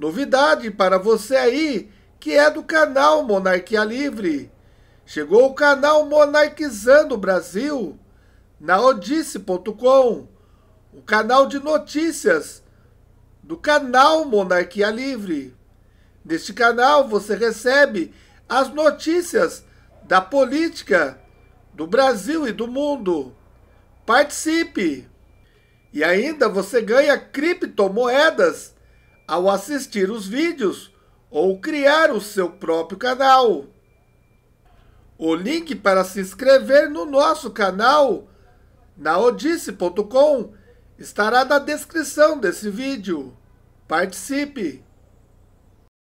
Novidade para você aí que é do canal Monarquia Livre. Chegou o canal Monarquizando o Brasil na Odisse.com, o canal de notícias do canal Monarquia Livre. Neste canal você recebe as notícias da política do Brasil e do mundo. Participe! E ainda você ganha criptomoedas ao assistir os vídeos ou criar o seu próprio canal. O link para se inscrever no nosso canal na odisse.com estará na descrição desse vídeo. Participe!